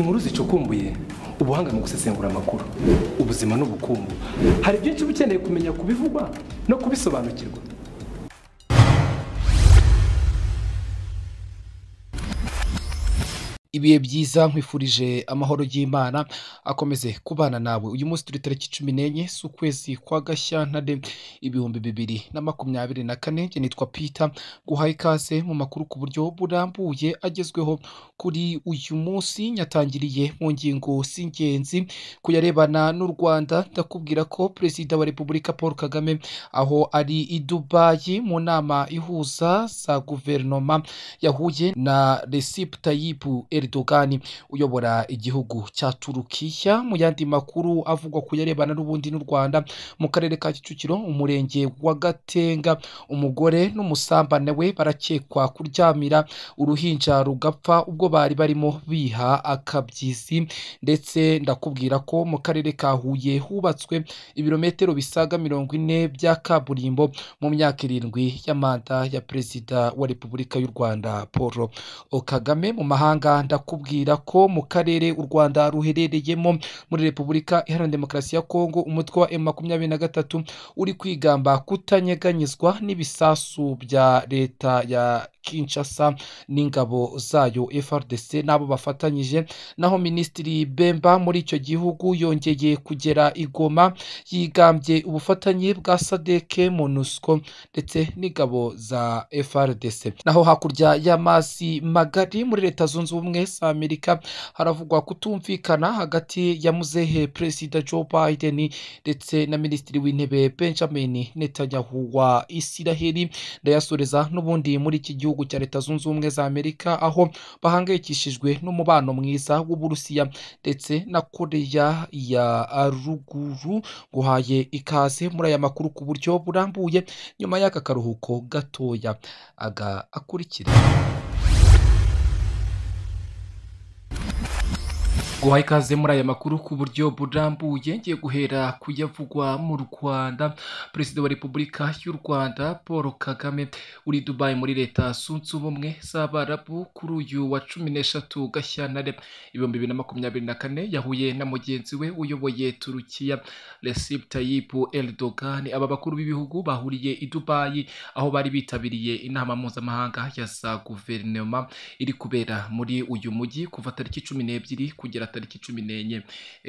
inkuru zicukumbuye ubuhanga mu gusesengura amakuru ubuzima n'ubukungu hari byinshi uba ukeneye kumenya kubivugwa no kubisobanukirwa ibihe byiza nkwifurije amahoro y'imana akomeze kubana nawe uyu munsi turi tariki cumi n'enye z'ukwezi kwa gashyantare ibihumbi bibiri na makumyabiri na kane njye nitwa Peter guhaye ikaze mu makuru ku buryo burambuye agezweho kuri uyu munsi nyatangiriye mu ngingo z'ingenzi ku yarebana n'u rwanda ndakubwira ko perezida wa repubulika paul kagame aho ari i dubayi mu nama ihuza za guverinoma yahuye na resipu tayipu Erdogan uyobora igihugu cya Turukiya mu yandi makuru avugwa ku yarebana n'ubundi n'u Rwanda mu karere ka Kicukiro umurenge wa Gatenga umugore n'umusambane we barakekwa kuryamira uruhinja rugapfa ubwo bari barimo biha akabyizi ndetse ndakubwira ko mu karere ka Huye hubatswe ibirometero bisaga mirongo ine bya kaburimbo mu myaka irindwi ya manda ya perezida wa repubulika y'u Rwanda Paul Kagame mu mahanga ndakubwira ko mu karere u Rwanda ruherereyemo muri Repubulika Iharanira Demokarasi ya Kongo umutwe wa makumyabiri na gatatu uri kwigamba kutanyeganyezwa n'ibisasu bya leta ya Kinshasa n'ingabo zayo FRDC n'abo bafatanyije naho Minisitiri Bemba muri icyo gihugu yongeye kugera i Goma yigambye ubufatanye bwa SADC MONUSCO ndetse n'ingabo za FRDC naho hakurya y'amazi magari muri leta zunze ubumwe ubumwe amerika haravugwa kutumvikana hagati ya muzehe perezida joe biden ndetse na minisitiri w'intebe benjamin netanyahu wa isiraheli ndayasoreza n'ubundi muri iki gihugu cya leta zunze ubumwe za amerika aho bahangayikishijwe n'umubano mwiza w'uburusiya ndetse na koreya ya ruguru nguhaye ikaze muri aya makuru ku buryo burambuye nyuma y'aka karuhuko gatoya aga akurikira guha ikaze muri aya makuru ku buryo burambuye ngiye guhera kuyavugwa mu rwanda perezida wa repubulika y'u rwanda paul kagame uri dubayi muri leta zunze ubumwe z'abarabu kuri uyu wa cumi n'eshatu gashyantare ibihumbi bibiri na makumyabiri na kane yahuye na mugenzi we uyoboye turukiya recep tayyip erdogan aba bakuru b'ibihugu bahuriye i dubayi aho bari bitabiriye inama mpuzamahanga ya za guverinoma iri kubera muri uyu mujyi kuva tariki cumi n'ebyiri kugera tariki cumi n'enye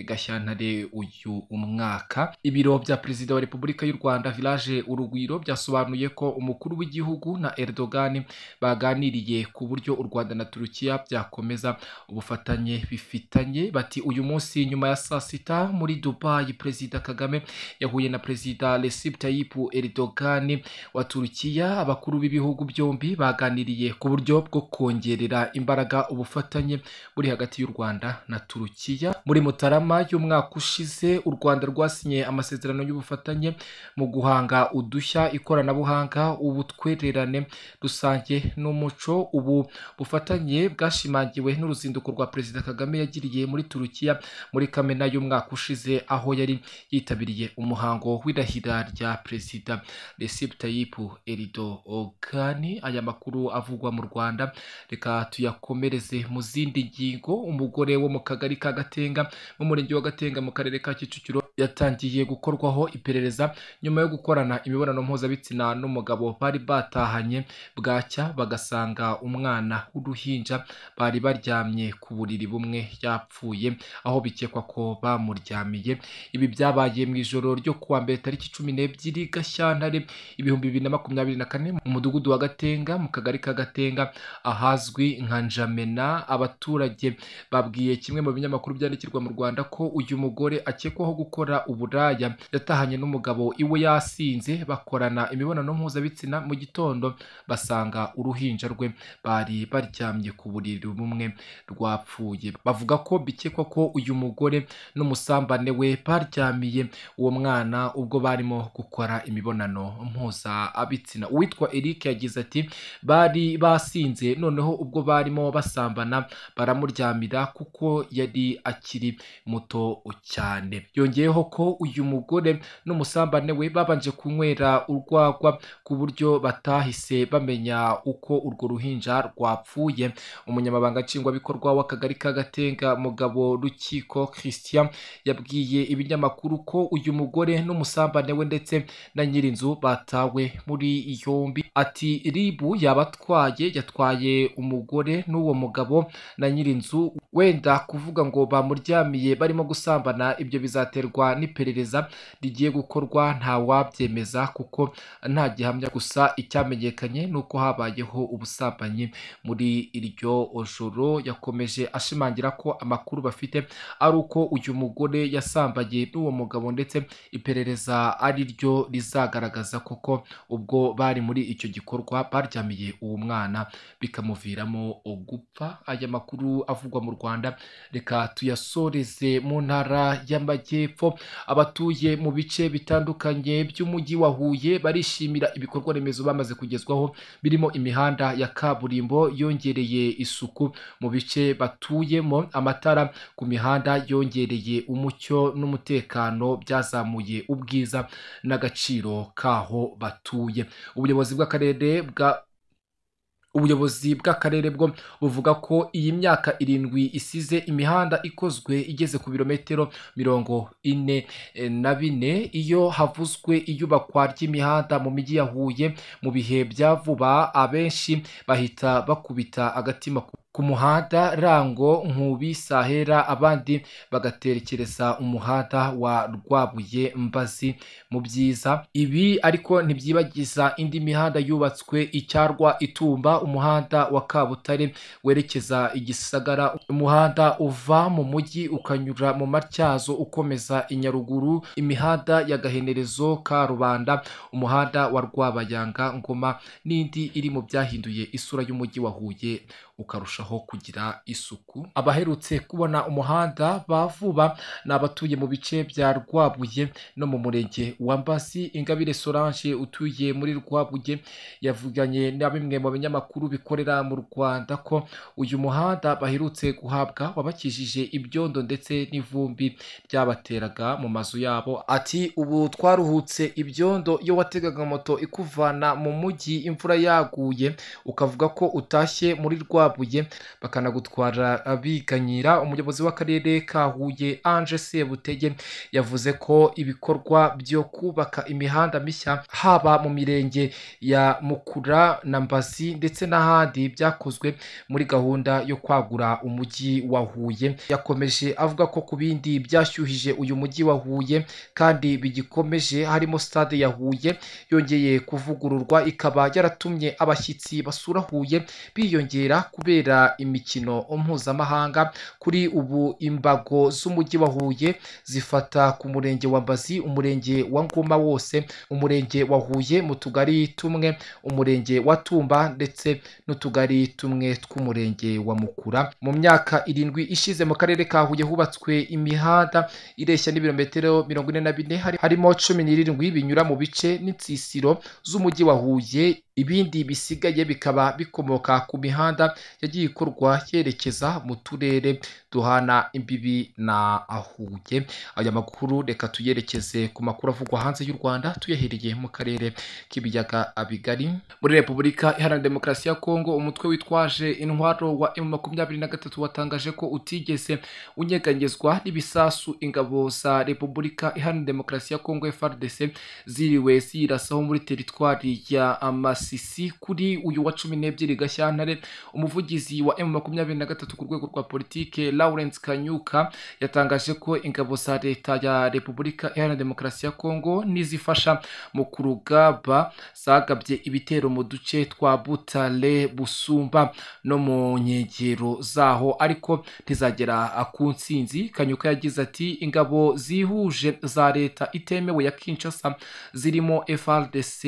gashyantare uyu umwaka ibiro bya perezida wa repubulika y'u rwanda village urugwiro byasobanuye ko umukuru w'igihugu na erdogan baganiriye ku buryo u rwanda na turukiya byakomeza ubufatanye bifitanye bati uyu munsi nyuma ya saa sita muri dubayi perezida kagame yahuye na perezida recep tayyip erdogan wa turukiya abakuru b'ibihugu byombi baganiriye ku buryo bwo kongerera imbaraga ubufatanye buri hagati y'u rwanda na Turukiya muri Mutarama y'umwaka ushize u Rwanda rwasinye amasezerano y'ubufatanye mu guhanga udushya ikoranabuhanga ubutwererane rusange n'umuco ubu bufatanye bwashimangiwe n'uruzinduko rwa Perezida Kagame yagiriye muri Turukiya muri Kamena y'umwaka ushize aho yari yitabiriye umuhango w'irahira rya Perezida Recep Tayyip Erdogan aya makuru avugwa mu Rwanda reka tuyakomereze mu zindi ngingo umugore wo mu kagari kagari ka gatenga mu murenge wa gatenga mu karere ka kicukiro yatangiye gukorwaho iperereza nyuma yo gukorana imibonano mpuzabitsina n'umugabo bari batahanye bwacya bagasanga umwana w'uruhinja bari baryamye ku buriri bumwe yapfuye aho bikekwa ko bamuryamiye ibi byabaye mu ijoro ryo kuwa mbere tariki cumi n'ebyiri gashyantare ibihumbi bibiri na makumyabiri na kane mu mudugudu wa gatenga mu kagari ka gatenga ahazwi nka njamena abaturage babwiye kimwe mu mu binyamakuru byandikirwa mu rwanda ko uyu mugore akekwaho gukora uburaya yatahanye n'umugabo iwe yasinze bakorana imibonano mpuzabitsina mu gitondo basanga uruhinja rwe bari baryamye ku buriri bumwe rwapfuye bavuga ko bikekwa ko uyu mugore n'umusambane we baryamiye uwo mwana ubwo barimo gukora imibonano mpuzabitsina uwitwa eric yagize ati bari basinze noneho ubwo barimo basambana baramuryamira kuko ya yari akiri muto cyane yongeyeho ko uyu mugore n'umusambane we babanje kunywera urwagwa ku buryo batahise bamenya uko urwo ruhinja rwapfuye umunyamabanga nshingwabikorwa w'akagari ka gatenga mugabo rukiko christian yabwiye ibinyamakuru ko uyu mugore n'umusambane we ndetse na nyirinzu batawe muri yombi ati ribu yabatwaye yatwaye umugore n'uwo mugabo na nyirinzu wenda kuvuga avuga ngo bamuryamiye barimo gusambana ibyo bizaterwa n'iperereza rigiye gukorwa nta wabyemeza kuko nta gihamya gusa icyamenyekanye ni uko habayeho ubusambanyi muri iryo joro yakomeje ashimangira ko amakuru bafite ari uko uyu mugore yasambanye n'uwo mugabo ndetse iperereza ari ryo rizagaragaza koko ubwo bari muri icyo gikorwa baryamiye uwo mwana bikamuviramo gupfa aya makuru avugwa mu rwanda reka tuyasoreze mu ntara y'amajyepfo abatuye mu bice bitandukanye by'umujyi wa huye barishimira ibikorwa remezo bamaze kugezwaho birimo imihanda ya kaburimbo yongereye isuku mu bice batuyemo amatara ku mihanda yongereye umucyo n'umutekano byazamuye ubwiza n'agaciro kaho batuye ubuyobozi bw'akarere bwa ubuyobozi bw'akarere bwo buvuga ko iyi myaka irindwi isize imihanda ikozwe igeze ku birometero mirongo ine na bine iyo havuzwe iyubakwa ry'imihanda mu mijyi ya huye mu bihe bya vuba abenshi bahita bakubita agatima ku ku muhanda rango nkubi sahera abandi bagatekereza umuhanda wa rwabuye mbazi mu byiza ibi ariko ntibyibagiza indi mihanda yubatswe icyarwa itumba umuhanda wa kabutare werekeza igisagara umuhanda uva mu mujyi ukanyura mu matyazo ukomeza i nyaruguru imihanda ya gahenerezo ka rubanda umuhanda wa rwabayanga ngoma n'indi iri mu byahinduye isura y'umujyi wa huye ukarushaho kugira isuku abaherutse kubona umuhanda ba vuba ni abatuye mu bice bya rwabuye no mu murenge wa mbasi ingabire solange utuye muri rwabuye yavuganye na bimwe mu binyamakuru bikorera mu rwanda ko uyu muhanda baherutse guhabwa wabakijije ibyondo ndetse n'ivumbi ryabateraga mu mazu yabo ati ubu twaruhutse ibyondo iyo wategaga moto ikuvana mu mujyi imvura yaguye ukavuga ko utashye muri rwabuye Huye bakanagutwara biganyira umuyobozi w'akarere ka Huye Ange Sebutege yavuze ko ibikorwa byo kubaka imihanda mishya haba mu mirenge ya Mukura na Mbasi ndetse n'ahandi byakozwe muri gahunda yo kwagura umujyi wa Huye yakomeje avuga ko ku bindi byashyuhije uyu mujyi wa Huye kandi bigikomeje harimo stade ya Huye yongeye kuvugururwa ikaba yaratumye abashyitsi basura Huye biyongera kubera imikino mpuzamahanga kuri ubu imbago z'umujyi wa huye zifata ku murenge wa mbazi umurenge wa ngoma wose umurenge wa huye mu tugari tumwe umurenge wa tumba ndetse n'utugari tumwe tw'umurenge wa mukura mu myaka irindwi ishize mu karere ka huye hubatswe imihanda ireshya n'ibirometero mirongo ine na bine harimo cumi n'irindwi binyura mu bice n'insisiro z'umujyi wa huye ibindi bisigaye bikaba bikomoka ku mihanda yagiye ikorwa yerekeza mu turere duhana imbibi na Huye aya makuru reka tuyerekeze ku makuru avugwa hanze y'u Rwanda tuyahereye mu karere k'ibiyaga bigari muri Repubulika Iharanira Demokarasi ya Kongo umutwe witwaje intwaro wa makumyabiri na gatatu watangaje ko utigeze unyeganyezwa n'ibisasu ingabo za Repubulika Iharanira Demokarasi ya Kongo FARDC ziriwe zirasaho muri teritwari ya Amasi Busisi kuri uyu wa cumi n'ebyiri Gashyantare umuvugizi wa M makumyabiri na gatatu ku rwego rwa politiki Lawrence Kanyuka yatangaje ko ingabo za leta ya Repubulika Iharanira Demokarasi ya Kongo n'izifasha mu kurugamba zagabye ibitero mu duce twa Butare Busumba no mu nkengero zaho ariko ntizagera ku nsinzi Kanyuka yagize ati ingabo zihuje za leta itemewe ya Kinshasa zirimo FRDC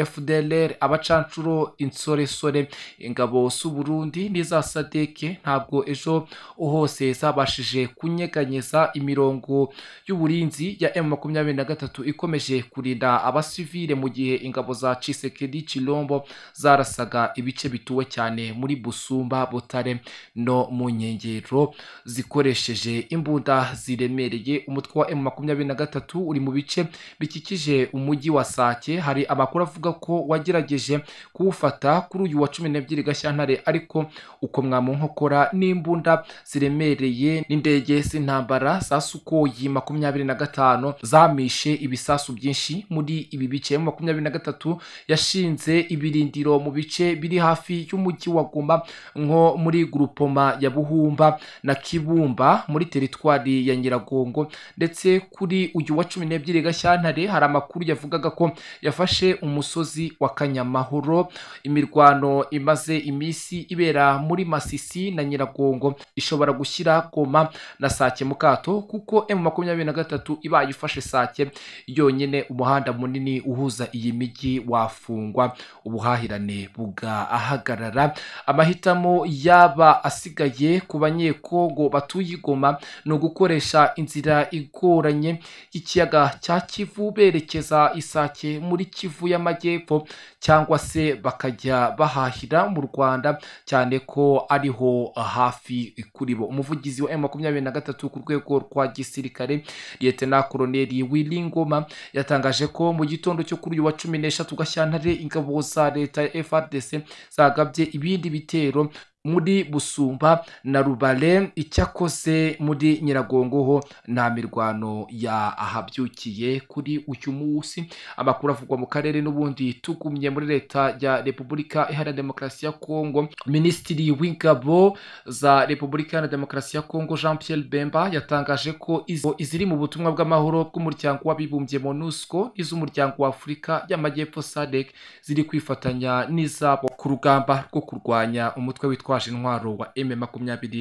FDLR aba abacanshuro insoresore ingabo z'uburundi n'iza sadeke ntabwo ejo hose zabashije kunyeganyeza imirongo y'uburinzi ya emu makumyabiri na gatatu ikomeje kurinda abasivire mu gihe ingabo za cisekedi cirombo zarasaga ibice bituwe cyane muri busumba butare no mu nkengero zikoresheje imbunda ziremereye umutwe wa emu makumyabiri na gatatu uri mu bice bikikije umujyi wa sake hari amakuru avuga ko wagerageje mwakomeje kuwufata kuri uyu wa cumi n'ebyiri gashyantare ariko uko mwamu nkokora n'imbunda ziremereye n'indege z'intambara za sukoyi makumyabiri na gatanu zamishe ibisasu byinshi muri ibi bice makumyabiri na gatatu yashinze ibirindiro mu bice biri hafi y'umujyi wa goma nko muri gurupoma ya buhumba na kibumba muri teritwari ya nyiragongo ndetse kuri uyu wa cumi n'ebyiri gashyantare hari amakuru yavugaga ko yafashe umusozi wa kanyama amahoro imirwano imaze iminsi ibera muri masisi na nyiragongo ishobora gushyira koma na sake mu kato kuko emu makumyabiri na gatatu ibaye ifashe sake yonyine umuhanda munini uhuza iyi mijyi wafungwa ubuhahirane bugahagarara amahitamo yaba asigaye ku banyekongo batuye igoma ni ugukoresha inzira igoranye y'ikiyaga cya kivu berekeza isake muri kivu y'amajyepfo cyangwa cyangwa se bakajya bahahira mu rwanda cyane ko ariho hafi kuri bo umuvugizi wa makumyabiri na gatatu ku rwego rwa gisirikare liyetena koroneri Ngoma yatangaje ko mu gitondo cyo kuri uyu wa cumi n'eshatu gashyantare ingabo za leta frdc zagabye ibindi bitero muri busumba na rubare icyakoze muri nyiragongo ho nta mirwano ya ahabyukiye kuri uyu munsi amakuru avugwa mu karere n'ubundi tugumye muri leta ya repubulika iharanira demokarasi ya kongo minisitiri w'ingabo za repubulika iharanira demokarasi ya kongo jean Pierre bemba yatangaje ko iziri mu butumwa bw'amahoro bw'umuryango w'abibumbye monusco n'iz'umuryango wa afurika y'amajyepfo sadec ziri kwifatanya n'izabo ku rugamba rwo kurwanya umutwe witwa witwaje intwaro wa M makumyabiri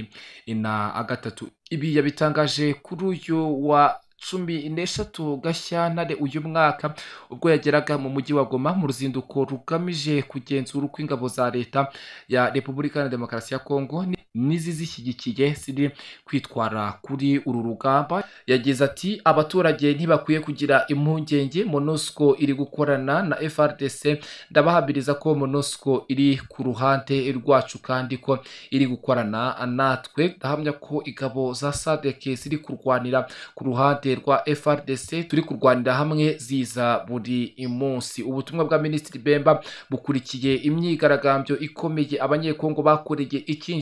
na gatatu ibi yabitangaje kuri uyu wa cumi n'eshatu gashyantare uyu mwaka ubwo yageraga mu mujyi wa goma mu ruzinduko rugamije kugenzura uko ingabo za leta ya repubulika na demokarasi ya kongo n'izizishyigikiye ziri kwitwara kuri uru rugamba yagize ati abaturage ntibakwiye kugira impungenge monosco iri gukorana na frdc ndabahabiriza ko monosco iri ku ruhande rwacu kandi ko iri gukorana natwe ndahamya ko ingabo za sadeke ziri kurwanira ku ruhande rwa FRDC turi Rwanda hamwe ziza buri munsi ubutumwa bwa Minisitiri Bemba bukurikiye imyigaragambyo ikomeye abanyekongo bakoreye i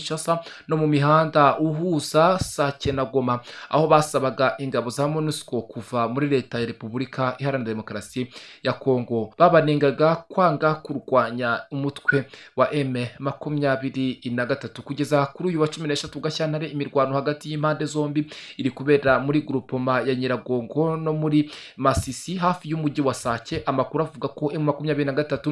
no mu mihanda uhuza Sake na Goma aho basabaga ingabo za MONUSCO kuva muri leta ya Repubulika Iharanira Demokarasi ya Kongo babanengaga kwanga kurwanya umutwe wa M makumyabiri na gatatu kugeza kuri uyu wa cumi n'eshatu Gashyantare imirwano hagati y'impande zombi iri kubera muri grupoma ya ya nyiragongo no muri masisi hafi y'umujyi wa sake amakuru avuga ko emu makumyabiri na gatatu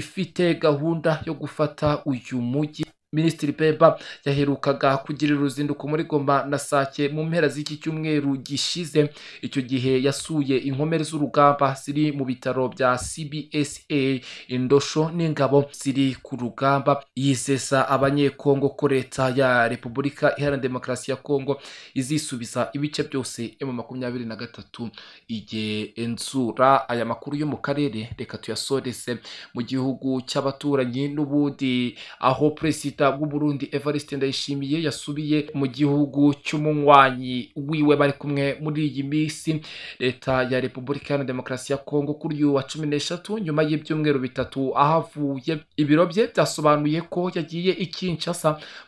ifite gahunda yo gufata uyu mujyi minisitiri pemba yaherukaga kugira uruzinduko muri goma na sake mu mpera z'iki cyumweru gishize icyo gihe yasuye inkomere z'urugamba ziri mu bitaro bya cbsa indosho n'ingabo ziri ku rugamba yisesa abanyekongo ko leta ya repubulika iharanira demokarasi ya kongo izisubiza ibice byose mu makumyabiri na gatatu igihe igenzura aya makuru yo mu karere reka tuyasoreze mu gihugu cy'abaturanyi n'ubundi aho perezida perezida w'u Burundi Evariste Ndayishimiye yasubiye mu gihugu cy'umunywanyi wiwe bari kumwe muri iyi minsi leta ya Repubulika Iharanira Demokarasi ya Kongo kuri uyu wa cumi n'eshatu nyuma y'ibyumweru bitatu ahavuye ibiro bye byasobanuye ko yagiye i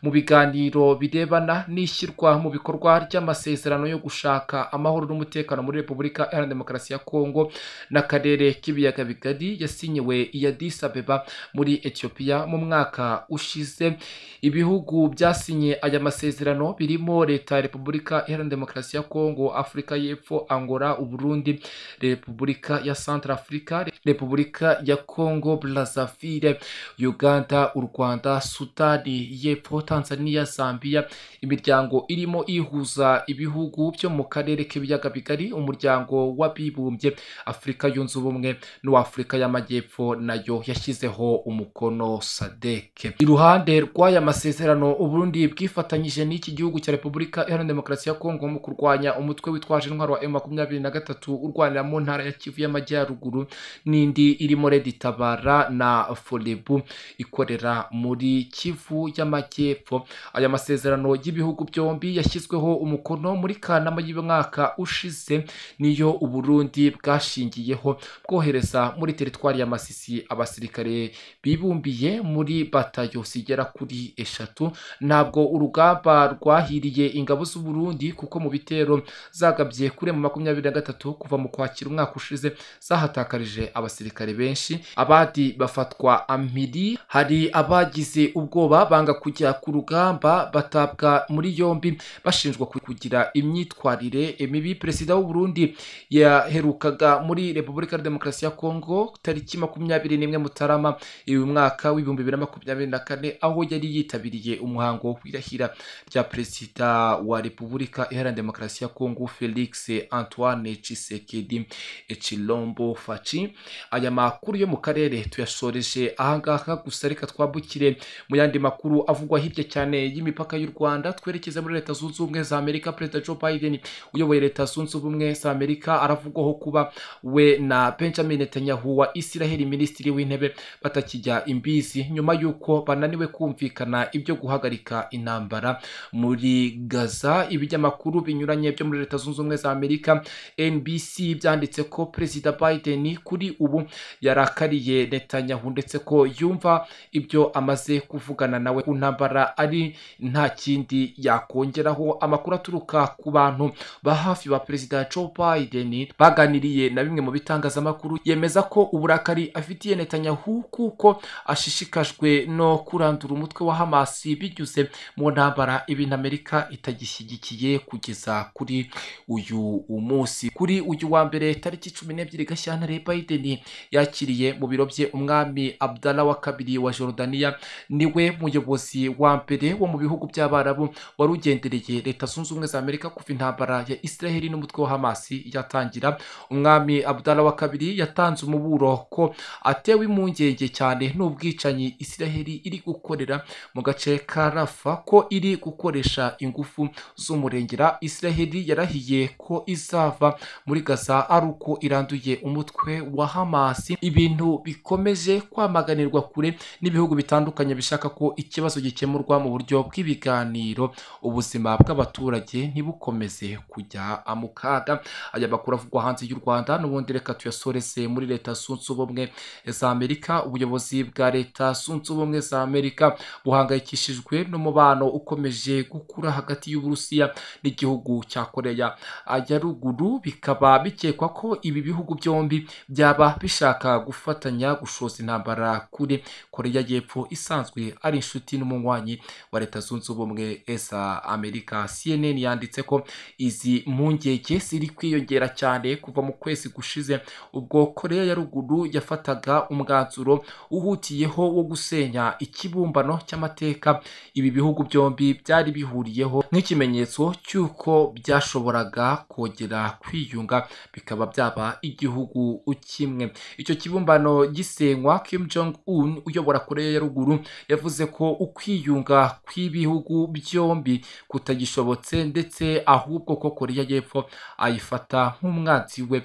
mu biganiro birebana n'ishyirwa mu bikorwa ry'amasezerano yo gushaka amahoro n'umutekano muri Repubulika Iharanira Demokarasi ya Kongo n'akarere k'ibiyaga bigari yasinyiwe iya Addis Abeba muri Ethiopia mu mwaka ushize ibihugu byasinye aya masezerano birimo leta ya repubulika iharanira demokarasi ya kongo afurika y'epfo angola uburundi repubulika ya centre afurika repubulika ya kongo brazzaville uganda u rwanda sudani y'epfo tanzania zambia imiryango irimo ihuza ibihugu byo mu karere k'ibiyaga bigari umuryango w'abibumbye afurika yunze ubumwe n'uw'afurika y'amajyepfo nayo yashyizeho umukono sadeke iruhande kw'aya masezerano uburundi bwifatanyije n'iki gihugu cya repubulika iharanira demokarasi ya kongo mu kurwanya umutwe witwaje intwaro wa makumyabiri na gatatu urwanira mu ntara ya kivu y'amajyaruguru n'indi irimo tabara na forebu ikorera muri kivu y'amajyepfo aya masezerano y'ibihugu byombi yashyizweho umukono muri kanama y'umwaka ushize niyo uburundi bwashingiyeho bwohereza muri teritwari ya masisi abasirikare bibumbiye muri batayo zigera ku kuri eshatu ntabwo urugamba rwahiriye ingabo z'uburundi kuko mu bitero zagabye kuri mu makumyabiri na gatatu kuva mu kwakira umwaka ushize zahatakarije abasirikare benshi abandi bafatwa amiri hari abagize ubwoba banga kujya ku rugamba batabwa muri yombi bashinjwa kugira imyitwarire mibi perezida w'uburundi yaherukaga muri repubulika ya demokarasi ya kongo tariki makumyabiri n'imwe mutarama uyu mwaka w'ibihumbi bibiri na makumyabiri na kane aho yari yitabiriye umuhango wo kwirahira rya perezida wa repubulika iharanira demokarasi ya kongo felix antoine cisekedi chilombo faci aya makuru yo mu karere tuyasoreje ahangaha gusa reka twambukire mu yandi makuru avugwa hirya cyane y'imipaka y'u rwanda twerekeza muri leta zunze ubumwe za amerika perezida joe biden uyoboye leta zunze ubumwe za amerika aravugwaho kuba we na benjamin netanyahu wa israel minisitiri w'intebe batakijya imbizi nyuma y'uko bananiwe kumva kumvikana ibyo guhagarika intambara muri gaza ibinyamakuru binyuranye byo muri leta zunze ubumwe za amerika nbc byanditse ko perezida biden kuri ubu yarakariye netanyahu ndetse ko yumva ibyo amaze kuvugana nawe ku ntambara ari nta kindi yakongeraho amakuru aturuka ku bantu ba hafi ba perezida joe biden baganiriye na bimwe mu bitangazamakuru yemeza ko uburakari afitiye netanyahu kuko ashishikajwe no kurandura umuti umutwe wa hamasi binyuze mu ntambara ibintu amerika itagishyigikiye kugeza kuri uyu munsi kuri uyu wa mbere tariki cumi n'ebyiri gashyantare biden yakiriye mu biro bye umwami abdala wa kabiri wa Jordania niwe muyobozi wa mbere wo mu bihugu by'abarabu wari ugendereye leta zunze ubumwe za amerika kuva intambara ya israel n'umutwe wa hamasi yatangira umwami abdala wa kabiri yatanze umuburo ko atewe impungenge cyane n'ubwicanyi israel iri gukorera gukorera mu gace ka rafa ko iri gukoresha ingufu z'umurengera israheli yarahiye ko izava muri gaza ari uko iranduye umutwe wa hamasi ibintu bikomeje kwamaganirwa kure n'ibihugu bitandukanye bishaka ko ikibazo gikemurwa mu buryo bw'ibiganiro ubuzima bw'abaturage ntibukomeze kujya mu kaga aya makuru avugwa hanze y'u rwanda n'ubundi reka tuyasoreze muri leta zunze ubumwe za amerika ubuyobozi bwa leta zunze ubumwe za amerika buhangayikishijwe n'umubano ukomeje gukura hagati y'uburusiya n'igihugu cya koreya ya ruguru bikaba bikekwa ko ibi bihugu byombi byaba bishaka gufatanya gushoza intambara kure koreya y'epfo isanzwe ari inshuti n'umunywanyi wa leta zunze ubumwe za amerika cnn yanditse ko izi mpungenge ziri kwiyongera cyane kuva mu kwezi gushize ubwo koreya ya ruguru yafataga umwanzuro uhutiyeho wo gusenya ikibumbano cy'amateka ibi bihugu byombi byari bihuriyeho nk'ikimenyetso cy'uko byashoboraga kongera kwiyunga bikaba byaba igihugu kimwe icyo kibumbano gisenywa kim jong un uyobora uyobora koreya ya ruguru yavuze ko ukwiyunga kw'ibihugu byombi kutagishobotse ndetse ahubwo ko koreya y'epfo ayifata nk'umwanzi we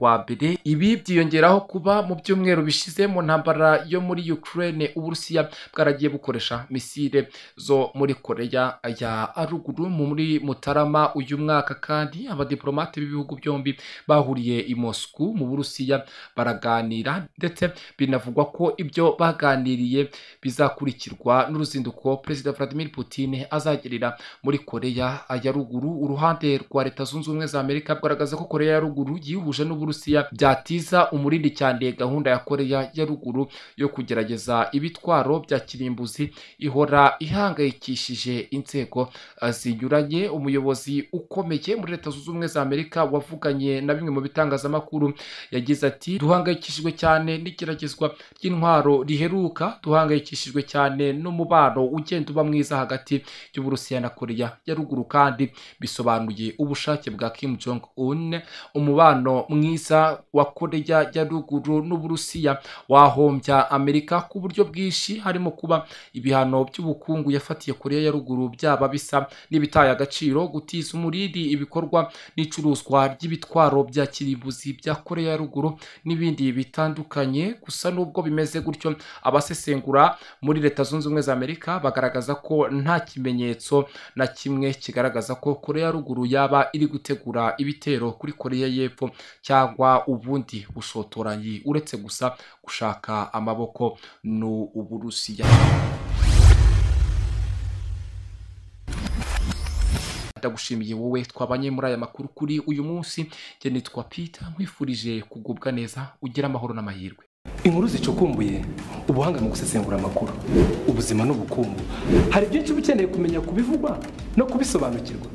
wa mbere ibi byiyongeraho kuba mu byumweru bishize mu ntambara yo muri ukraine uburusiya bwaragiye bukoresha misile zo muri koreya ya ruguru muri mutarama uyu mwaka kandi abadiplomate b'ibihugu byombi bahuriye i moscou mu burusiya baraganira ndetse binavugwa ko ibyo baganira baganiriye bizakurikirwa n'uruzinduko perezida vladimir putin azagirira muri koreya ya ruguru uruhande rwa leta zunze ubumwe za amerika rugaragaza ko koreya ya ruguru yihuje n'uburusiya byatiza umurindi cyane gahunda ya koreya ya ruguru yo kugerageza ibitwaro bya kirimbuzi ihora ihangayikishije inzego zinyuranye umuyobozi ukomeye muri leta zunze ubumwe za amerika wavuganye na bimwe mu bitangazamakuru yagize ati duhangayikishijwe cyane n'igeragezwa ry'intwaro riheru duheruka duhangayikishijwe cyane n'umubano ugenda uba mwiza hagati y'uburusiya na korea ya ruguru kandi bisobanuye ubushake bwa kim jong un umubano mwiza wa korea ya ruguru n'uburusiya wahombya amerika ku buryo bwinshi harimo kuba ibihano by'ubukungu yafatiye korea ya ruguru byaba bisa n'ibitaye agaciro gutiza umuriri ibikorwa n'icuruzwa ry'ibitwaro bya kirimbuzi bya korea ya ruguru n'ibindi bitandukanye gusa n'ubwo bimeze gutyo abasesengura muri leta zunze ubumwe za amerika bagaragaza ko nta kimenyetso na kimwe kigaragaza ko korea ruguru yaba iri gutegura ibitero kuri korea y'epfo cyangwa ubundi busotoranyi uretse gusa gushaka amaboko ni uburusiya ndagushimiye wowe twabanye muri aya makuru kuri uyu munsi njye nitwa Peter nkwifurije kugubwa neza ugira amahoro n'amahirwe inkuru zicukumbuye ubuhanga ni gusesengura amakuru ubuzima n'ubukungu hari byinshi uba ukeneye kumenya kubivugwa no kubisobanukirwa